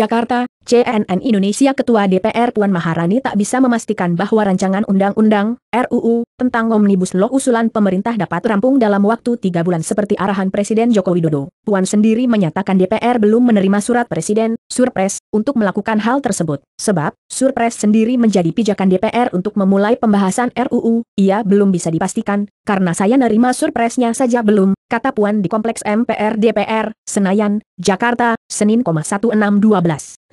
Jakarta, CNN Indonesia Ketua DPR Puan Maharani tak bisa memastikan bahwa rancangan undang-undang RUU tentang Omnibus Law usulan pemerintah dapat rampung dalam waktu tiga bulan seperti arahan Presiden Joko Widodo. Puan sendiri menyatakan DPR belum menerima surat Presiden, Surpres, untuk melakukan hal tersebut. Sebab, Surpres sendiri menjadi pijakan DPR untuk memulai pembahasan RUU, ia belum bisa dipastikan, karena saya nerima surpresnya saja belum, kata Puan di Kompleks MPR DPR, Senayan, Jakarta, Senin 1612.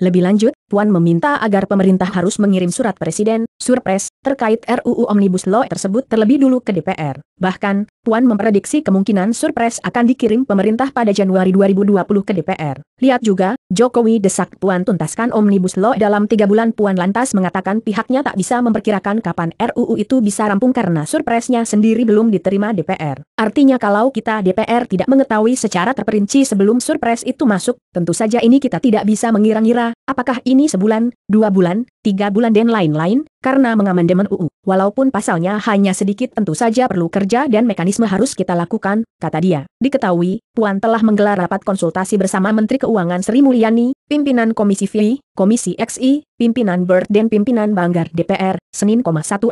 Lebih lanjut, Puan meminta agar pemerintah harus mengirim surat presiden, surpres, terkait RUU Omnibus Law tersebut terlebih dulu ke DPR. Bahkan, Puan memprediksi kemungkinan surpres akan dikirim pemerintah pada Januari 2020 ke DPR. Lihat juga, Jokowi desak Puan tuntaskan Omnibus Law dalam tiga bulan Puan lantas mengatakan pihaknya tak bisa memperkirakan kapan RUU itu bisa rampung karena surpresnya sendiri belum diterima DPR. Artinya kalau kita DPR tidak mengetahui secara terperinci sebelum surpres itu masuk, Tentu saja ini kita tidak bisa mengira-ngira, apakah ini sebulan, dua bulan, tiga bulan dan lain-lain, karena mengamandemen UU. Walaupun pasalnya hanya sedikit tentu saja perlu kerja dan mekanisme harus kita lakukan, kata dia. Diketahui, Puan telah menggelar rapat konsultasi bersama Menteri Keuangan Sri Mulyani, Pimpinan Komisi VI, Komisi XI, Pimpinan BERT dan Pimpinan Banggar DPR, Senin 16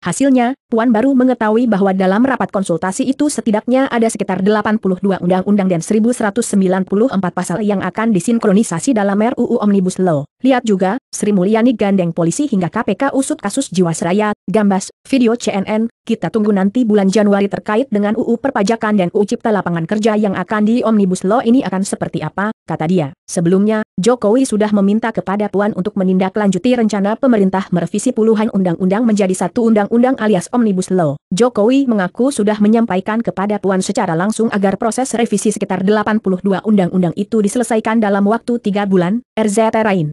Hasilnya, Puan baru mengetahui bahwa dalam rapat konsultasi itu setidaknya ada sekitar 82 undang-undang dan 1194 pasal yang akan disinkronisasi dalam RUU Omnibus Law. Lihat juga, Sri Mulyani gandeng polisi hingga KPK usut kasus Jiwasraya, Gambas, video CNN, kita tunggu nanti bulan Januari terkait dengan UU perpajakan dan UU cipta lapangan kerja yang akan di Omnibus Law ini akan seperti apa, kata dia. Sebelumnya, Jokowi sudah meminta kepada Puan untuk menindaklanjuti rencana pemerintah merevisi puluhan undang-undang menjadi satu undang-undang alias Omnibus Law. Jokowi mengaku sudah menyampaikan kepada Puan secara langsung agar proses revisi sekitar 82 undang-undang itu diselesaikan dalam waktu tiga bulan, RZ Rain.